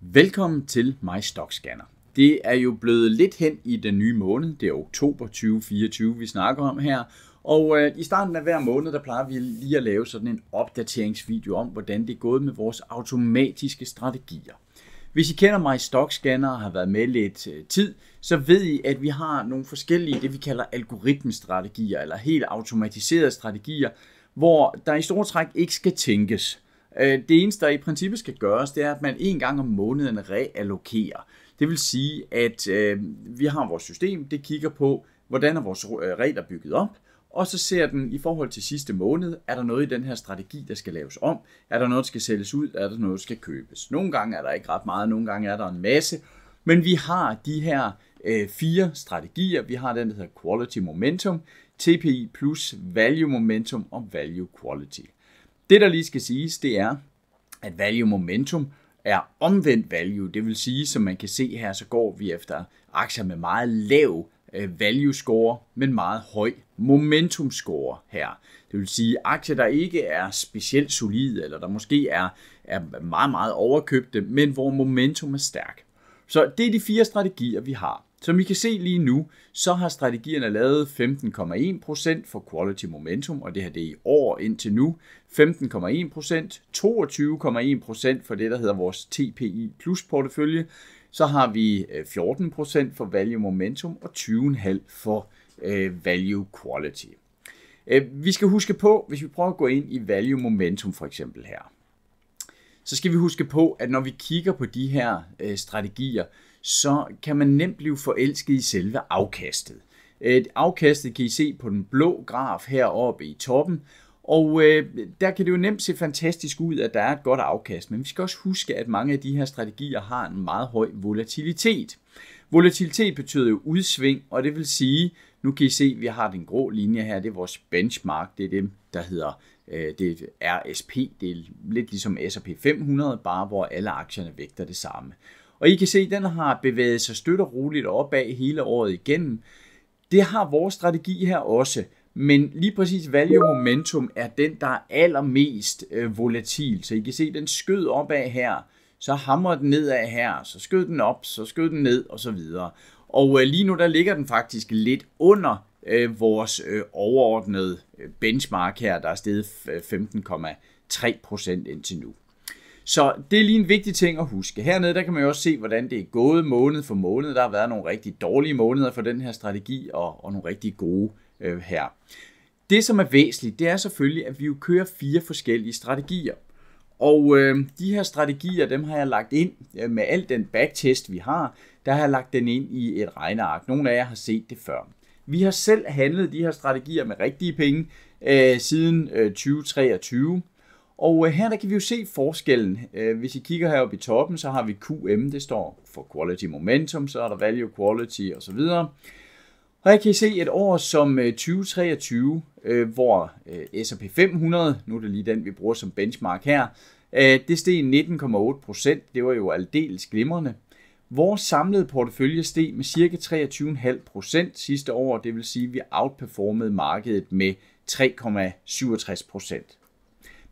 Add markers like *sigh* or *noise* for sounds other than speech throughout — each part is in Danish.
Velkommen til My Stock Scanner. Det er jo blevet lidt hen i den nye måned. Det er oktober 2024, vi snakker om her. Og øh, i starten af hver måned, der plejer vi lige at lave sådan en opdateringsvideo om, hvordan det er gået med vores automatiske strategier. Hvis I kender mig Stock Scanner og har været med lidt øh, tid, så ved I, at vi har nogle forskellige, det vi kalder algoritmestrategier, eller helt automatiserede strategier, hvor der i store træk ikke skal tænkes. Øh, det eneste, der i princippet skal gøres, det er, at man en gang om måneden reallokerer. Det vil sige, at øh, vi har vores system, det kigger på, hvordan er vores øh, regler bygget op, og så ser den i forhold til sidste måned, er der noget i den her strategi, der skal laves om? Er der noget, der skal sælges ud? Er der noget, der skal købes? Nogle gange er der ikke ret meget, nogle gange er der en masse. Men vi har de her øh, fire strategier. Vi har den, der hedder Quality Momentum, TPI plus Value Momentum og Value Quality. Det, der lige skal siges, det er, at value momentum er omvendt value. Det vil sige, som man kan se her, så går vi efter aktier med meget lav øh, value score, men meget høj momentum score her. Det vil sige, aktier, der ikke er specielt solide, eller der måske er, er meget, meget overkøbte, men hvor momentum er stærk. Så det er de fire strategier, vi har. Som I kan se lige nu, så har strategierne lavet 15,1% for Quality Momentum, og det her det er i år indtil nu. 15,1%, 22,1% for det, der hedder vores TPI Plus portefølje. Så har vi 14% øh, for Value Momentum og 20,5% for øh, Value Quality. Øh, vi skal huske på, hvis vi prøver at gå ind i Value Momentum for eksempel her, så skal vi huske på, at når vi kigger på de her øh, strategier, så kan man nemt blive forelsket i selve afkastet. Et øh, afkastet kan I se på den blå graf heroppe i toppen, og øh, der kan det jo nemt se fantastisk ud, at der er et godt afkast, men vi skal også huske, at mange af de her strategier har en meget høj volatilitet. Volatilitet betyder jo udsving, og det vil sige, nu kan I se, at vi har den grå linje her, det er vores benchmark, det er dem, der hedder øh, det er RSP, det er lidt ligesom S&P 500, bare hvor alle aktierne vægter det samme. Og I kan se, at den har bevæget sig støt og roligt opad hele året igennem. Det har vores strategi her også, men lige præcis value momentum er den, der er allermest øh, volatil. Så I kan se, at den skød opad her, så hamrer den nedad her, så skød den op, så skød den ned og så videre. Og øh, lige nu der ligger den faktisk lidt under øh, vores øh, overordnede øh, benchmark her, der er steget 15,3% indtil nu. Så det er lige en vigtig ting at huske. Hernede der kan man jo også se, hvordan det er gået måned for måned. Der har været nogle rigtig dårlige måneder for den her strategi, og, og nogle rigtig gode øh, her. Det, som er væsentligt, det er selvfølgelig, at vi jo kører fire forskellige strategier. Og øh, de her strategier, dem har jeg lagt ind øh, med al den backtest, vi har, der har jeg lagt den ind i et regneark. Nogle af jer har set det før. Vi har selv handlet de her strategier med rigtige penge øh, siden øh, 2023. Og øh, her der kan vi jo se forskellen. Øh, hvis I kigger heroppe i toppen, så har vi QM, det står for Quality Momentum, så er der Value Quality osv. Og her kan I se et år som 2023, øh, hvor S&P 500, nu er det lige den, vi bruger som benchmark her, det steg 19,8 procent. Det var jo aldeles glimrende. Vores samlede portefølje steg med ca. 23,5 procent sidste år, det vil sige, at vi outperformede markedet med 3,67 procent.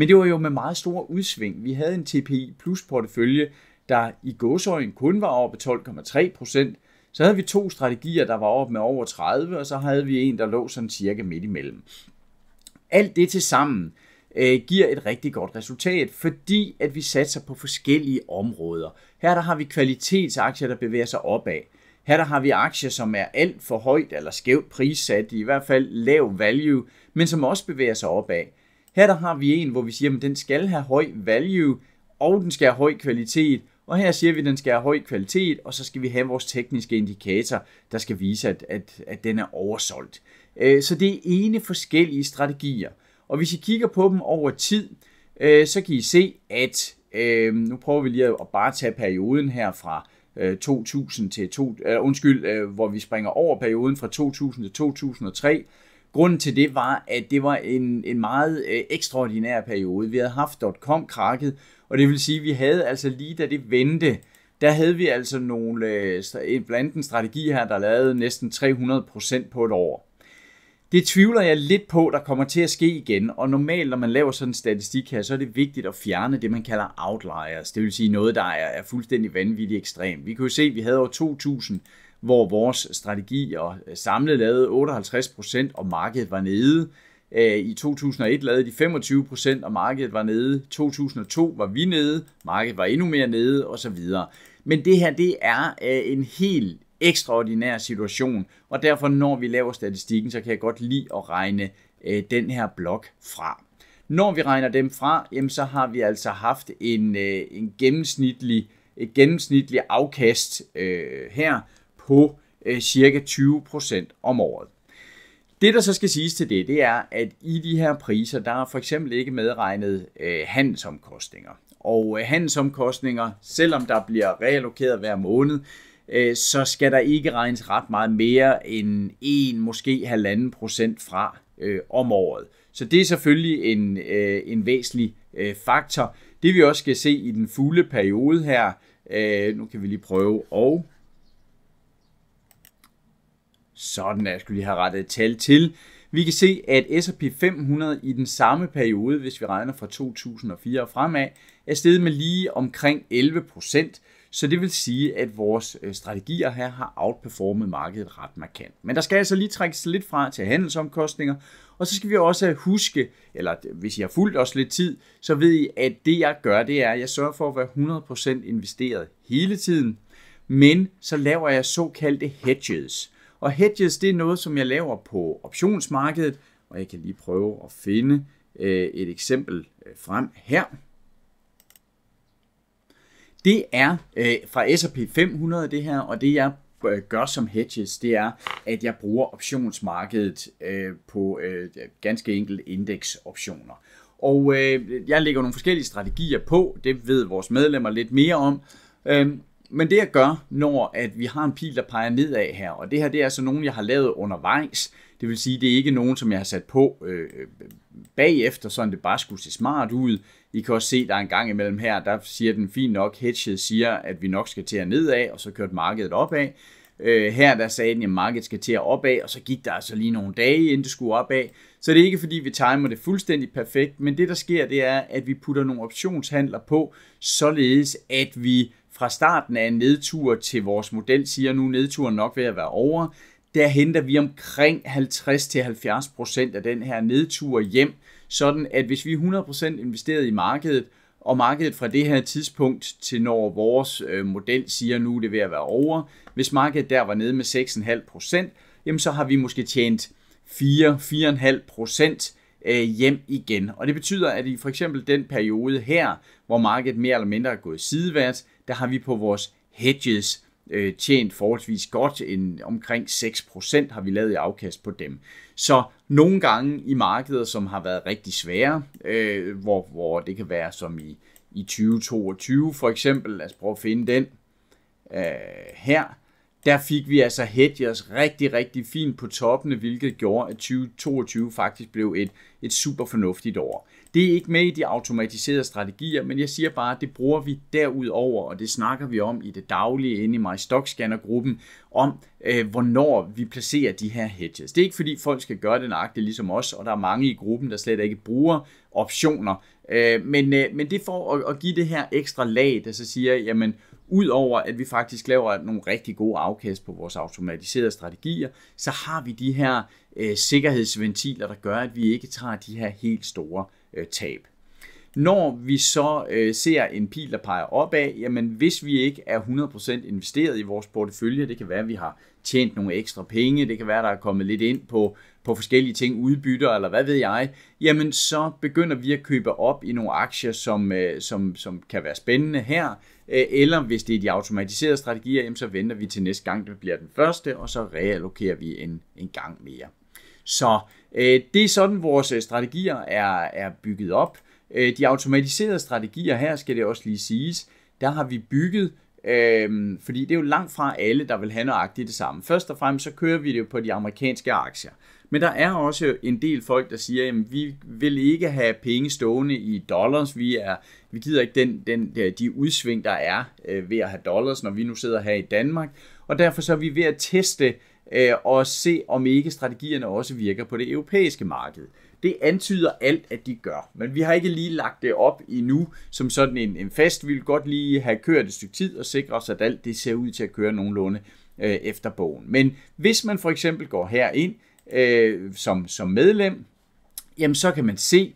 Men det var jo med meget store udsving. Vi havde en TPI plus portefølje, der i gåsøjen kun var oppe 12,3 procent. Så havde vi to strategier, der var oppe med over 30, og så havde vi en, der lå sådan cirka midt imellem. Alt det til sammen øh, giver et rigtig godt resultat, fordi at vi satser på forskellige områder. Her der har vi kvalitetsaktier, der bevæger sig opad. Her der har vi aktier, som er alt for højt eller skævt prissat, i hvert fald lav value, men som også bevæger sig opad. Her der har vi en, hvor vi siger, at den skal have høj value, og den skal have høj kvalitet. Og her siger vi, at den skal have høj kvalitet, og så skal vi have vores tekniske indikator, der skal vise, at, at, at den er oversolgt. Øh, så det er ene forskellige strategier. Og hvis I kigger på dem over tid, øh, så kan I se, at øh, nu prøver vi lige at bare tage perioden her fra 2000 til 2, undskyld, hvor vi springer over perioden fra 2000 til 2003, Grunden til det var, at det var en, en meget øh, ekstraordinær periode. Vi havde haft dot-com-krakket, og det vil sige, at vi havde altså lige da det vendte, der havde vi altså nogle, øh, blandt en strategi her, der lavede næsten 300% på et år. Det tvivler jeg lidt på, der kommer til at ske igen, og normalt, når man laver sådan en statistik her, så er det vigtigt at fjerne det, man kalder outliers, det vil sige noget, der er, er fuldstændig vanvittigt ekstremt. Vi kunne jo se, at vi havde over 2000, hvor vores strategi og øh, samlet lavede 58 procent, og markedet var nede. Øh, I 2001 lavede de 25 procent, og markedet var nede. 2002 var vi nede, markedet var endnu mere nede, osv. Men det her, det er øh, en helt ekstraordinær situation, og derfor når vi laver statistikken, så kan jeg godt lide at regne den her blok fra. Når vi regner dem fra, jamen, så har vi altså haft en, en gennemsnitlig, et gennemsnitligt afkast øh, her på øh, cirka 20% om året. Det, der så skal siges til det, det er, at i de her priser, der er for eksempel ikke medregnet øh, handelsomkostninger. Og øh, handelsomkostninger, selvom der bliver reallokeret hver måned, øh, så skal der ikke regnes ret meget mere end 1, måske 1,5 procent fra øh, om året. Så det er selvfølgelig en, øh, en væsentlig øh, faktor. Det vi også skal se i den fulde periode her, øh, nu kan vi lige prøve at sådan er, jeg skulle lige have rettet et tal til. Vi kan se, at S&P 500 i den samme periode, hvis vi regner fra 2004 og fremad, er steget med lige omkring 11 procent. Så det vil sige, at vores øh, strategier her har outperformet markedet ret markant. Men der skal altså lige trækkes lidt fra til handelsomkostninger, og så skal vi også huske, eller hvis I har fulgt os lidt tid, så ved I, at det jeg gør, det er, at jeg sørger for at være 100% investeret hele tiden, men så laver jeg såkaldte hedges. Og hedges, det er noget, som jeg laver på optionsmarkedet, og jeg kan lige prøve at finde øh, et eksempel øh, frem her. Det er øh, fra S&P 500 det her, og det jeg gør som hedges, det er, at jeg bruger optionsmarkedet på ganske enkelt indeksoptioner. Og øh, jeg lægger nogle forskellige strategier på, det ved vores medlemmer lidt mere om. Øhm, men det jeg gør, når at vi har en pil, der peger nedad her, og det her det er altså nogen, jeg har lavet undervejs, det vil sige, det er ikke nogen, som jeg har sat på øh, bagefter, sådan det bare skulle se smart ud. I kan også se, der er en gang imellem her, der siger den fint nok, hedget siger, at vi nok skal til at nedad, og så kørte markedet opad. Øh, her der sagde den, at markedet skal til at opad, og så gik der altså lige nogle dage, inden det skulle opad. Så det er ikke fordi, vi timer det fuldstændig perfekt, men det der sker, det er, at vi putter nogle optionshandler på, således at vi fra starten af en nedtur til vores model siger, nu nedturen nok ved at være over, der henter vi omkring 50-70% af den her nedtur hjem, sådan at hvis vi er 100% investeret i markedet, og markedet fra det her tidspunkt til når vores øh, model siger, nu det er ved at være over, hvis markedet der var nede med 6,5%, jamen så har vi måske tjent 4-4,5% øh, hjem igen. Og det betyder, at i for eksempel den periode her, hvor markedet mere eller mindre er gået sideværds, der har vi på vores hedges øh, tjent forholdsvis godt. En, omkring 6% har vi lavet i afkast på dem. Så nogle gange i markeder, som har været rigtig svære, øh, hvor, hvor det kan være som i, i 2022 for eksempel, lad os prøve at finde den øh, her, der fik vi altså hedges rigtig, rigtig fint på toppene, hvilket gjorde, at 2022 faktisk blev et, et super fornuftigt år. Det er ikke med i de automatiserede strategier, men jeg siger bare, at det bruger vi derudover, og det snakker vi om i det daglige inde i MyStockscanner-gruppen, om øh, hvornår vi placerer de her hedges. Det er ikke fordi folk skal gøre det nøjagtigt ligesom os, og der er mange i gruppen, der slet ikke bruger optioner, øh, men, øh, men det for at, at give det her ekstra lag, der så siger, jamen Udover at vi faktisk laver nogle rigtig gode afkast på vores automatiserede strategier, så har vi de her øh, sikkerhedsventiler, der gør, at vi ikke tager de her helt store Øh, tab. Når vi så øh, ser en pil, der peger opad, jamen hvis vi ikke er 100% investeret i vores portefølje, det kan være, at vi har tjent nogle ekstra penge, det kan være, at der er kommet lidt ind på, på forskellige ting, udbytter eller hvad ved jeg, jamen så begynder vi at købe op i nogle aktier, som, øh, som, som kan være spændende her, øh, eller hvis det er de automatiserede strategier, jamen så venter vi til næste gang, det bliver den første, og så reallokerer vi en, en gang mere. Så øh, det er sådan, vores øh, strategier er, er bygget op. Øh, de automatiserede strategier her, skal det også lige siges, der har vi bygget, øh, fordi det er jo langt fra alle, der vil have nøjagtigt det samme. Først og fremmest så kører vi det jo på de amerikanske aktier. Men der er også en del folk, der siger, at vi vil ikke have penge stående i dollars. Vi, er, vi gider ikke den, den, de udsving, der er øh, ved at have dollars, når vi nu sidder her i Danmark. Og derfor så er vi ved at teste Øh, og se om ikke strategierne også virker på det europæiske marked. Det antyder alt, at de gør, men vi har ikke lige lagt det op endnu som sådan en, en fast. Vi vil godt lige have kørt et stykke tid og sikre os, at alt det ser ud til at køre nogenlunde øh, efter bogen. Men hvis man for eksempel går herind øh, som, som medlem, jamen så kan man se,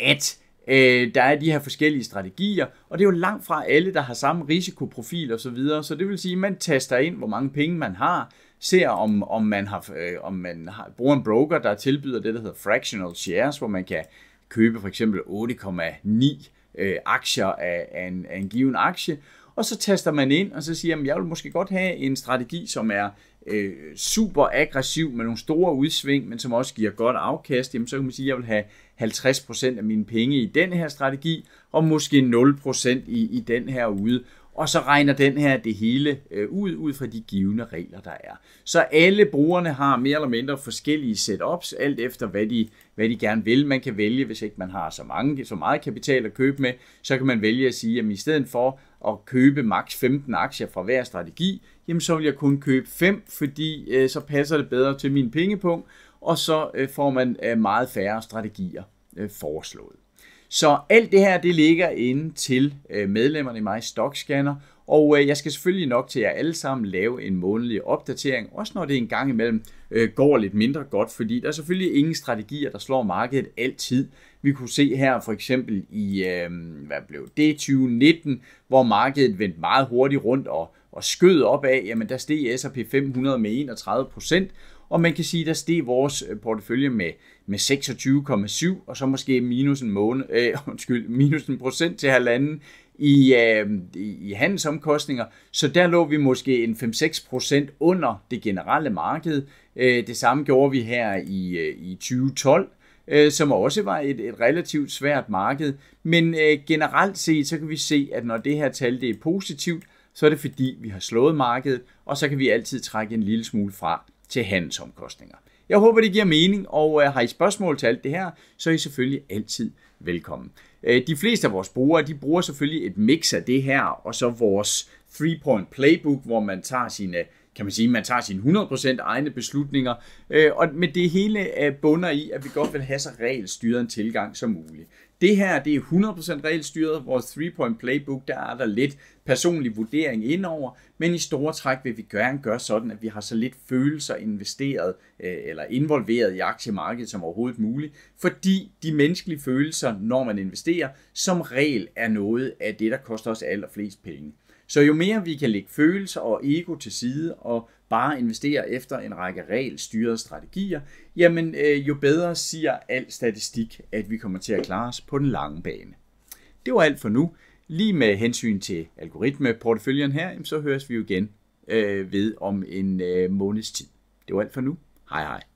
at Øh, der er de her forskellige strategier, og det er jo langt fra alle, der har samme risikoprofil osv., så, videre. så det vil sige, at man taster ind, hvor mange penge man har, ser om, om man, har, øh, om man har, bruger en broker, der tilbyder det, der hedder fractional shares, hvor man kan købe for eksempel 8,9 øh, aktier af, af, en, af en given aktie, og så taster man ind, og så siger, man, jeg vil måske godt have en strategi, som er øh, super aggressiv med nogle store udsving, men som også giver godt afkast, jamen så kan man sige, at jeg vil have 50% af mine penge i den her strategi, og måske 0% i, i den her ude og så regner den her det hele øh, ud, ud fra de givende regler, der er. Så alle brugerne har mere eller mindre forskellige setups, alt efter hvad de, hvad de gerne vil. Man kan vælge, hvis ikke man har så, mange, så meget kapital at købe med, så kan man vælge at sige, at i stedet for at købe maks 15 aktier fra hver strategi, jamen så vil jeg kun købe 5, fordi øh, så passer det bedre til min pengepunkt, og så øh, får man meget færre strategier foreslået. Så alt det her, det ligger inde til øh, medlemmerne i mig Stockscanner, og øh, jeg skal selvfølgelig nok til jer alle sammen lave en månedlig opdatering, også når det en gang imellem øh, går lidt mindre godt, fordi der er selvfølgelig ingen strategier, der slår markedet altid. Vi kunne se her for eksempel i, hvad blev det, 2019, hvor markedet vendte meget hurtigt rundt og, og skød opad, jamen der steg S&P 500 med 31 procent, og man kan sige, der steg vores øh, portefølje med, med 26,7, og så måske minus en, måned, øh, *laughs* undskyld, minus en procent til halvanden i, øh, i handelsomkostninger, så der lå vi måske en 5-6 procent under det generelle marked. Øh, det samme gjorde vi her i, øh, i 2012, øh, som også var et, et relativt svært marked. Men øh, generelt set, så kan vi se, at når det her tal det er positivt, så er det fordi, vi har slået markedet, og så kan vi altid trække en lille smule fra til handelsomkostninger. Jeg håber, det giver mening, og øh, har I spørgsmål til alt det her, så er I selvfølgelig altid velkommen. Øh, de fleste af vores brugere, de bruger selvfølgelig et mix af det her, og så vores three-point playbook, hvor man tager sine kan man sige, man tager sine 100% egne beslutninger, øh, og, med det hele øh, bunder i, at vi godt vil have så regelstyret en tilgang som muligt. Det her, det er 100% regelstyret. Vores 3-point playbook, der er der lidt personlig vurdering indover, men i store træk vil vi gerne gøre sådan, at vi har så lidt følelser investeret øh, eller involveret i aktiemarkedet som overhovedet muligt, fordi de menneskelige følelser, når man investerer, som regel er noget af det, der koster os allerflest penge. Så jo mere vi kan lægge følelser og ego til side og bare investere efter en række regelstyrede strategier, jamen øh, jo bedre siger al statistik, at vi kommer til at klare os på den lange bane. Det var alt for nu. Lige med hensyn til algoritmeporteføljen her, så høres vi jo igen øh, ved om en øh, måneds tid. Det var alt for nu. Hej hej.